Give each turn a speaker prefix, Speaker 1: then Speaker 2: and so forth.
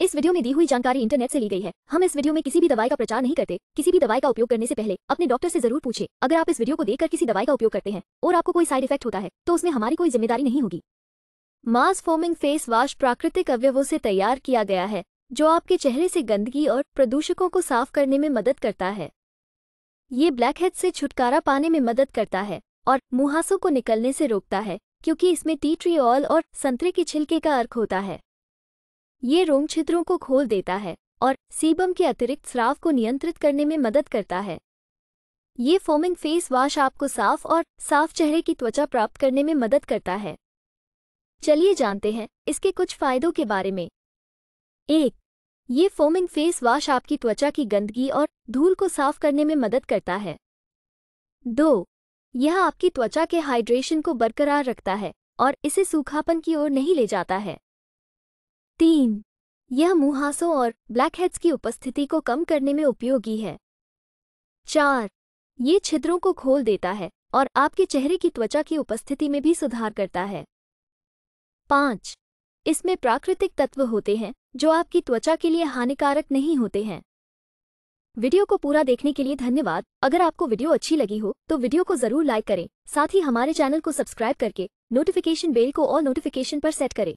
Speaker 1: इस वीडियो में दी हुई जानकारी इंटरनेट से ली गई है हम इस वीडियो में किसी भी दवाई का प्रचार नहीं करते किसी भी दवाई का उपयोग करने से पहले अपने डॉक्टर से जरूर पूछे अगर आप इस वीडियो को देखकर किसी दवाई का उपयोग करते हैं और आपको कोई साइड इफेक्ट होता है तो उसमें हमारी कोई जिम्मेदारी नहीं होगी मास फॉर्मिंग फेस वॉश प्राकृतिक अवयवों से तैयार किया गया है जो आपके चेहरे से गंदगी और प्रदूषकों को साफ करने में मदद करता है ये ब्लैकहेड से छुटकारा पाने में मदद करता है और मुहासों को निकलने से रोकता है क्योंकि इसमें टी ट्री ऑयल और संतरे के छिलके का अर्क होता है ये रोम छिद्रों को खोल देता है और सीबम के अतिरिक्त स्राव को नियंत्रित करने में मदद करता है ये फोमिंग फेस वाश आपको साफ और साफ चेहरे की त्वचा प्राप्त करने में मदद करता है चलिए जानते हैं इसके कुछ फायदों के बारे में एक ये फोमिंग फेस वाश आपकी त्वचा की गंदगी और धूल को साफ करने में मदद करता है दो यह आपकी त्वचा के हाइड्रेशन को बरकरार रखता है और इसे सूखापन की ओर नहीं ले जाता है तीन यह मुहासों और ब्लैकहेड्स की उपस्थिति को कम करने में उपयोगी है चार ये छिद्रों को खोल देता है और आपके चेहरे की त्वचा की उपस्थिति में भी सुधार करता है पाँच इसमें प्राकृतिक तत्व होते हैं जो आपकी त्वचा के लिए हानिकारक नहीं होते हैं वीडियो को पूरा देखने के लिए धन्यवाद अगर आपको वीडियो अच्छी लगी हो तो वीडियो को जरूर लाइक करें साथ ही हमारे चैनल को सब्सक्राइब करके नोटिफिकेशन बेल को और नोटिफिकेशन पर सेट करें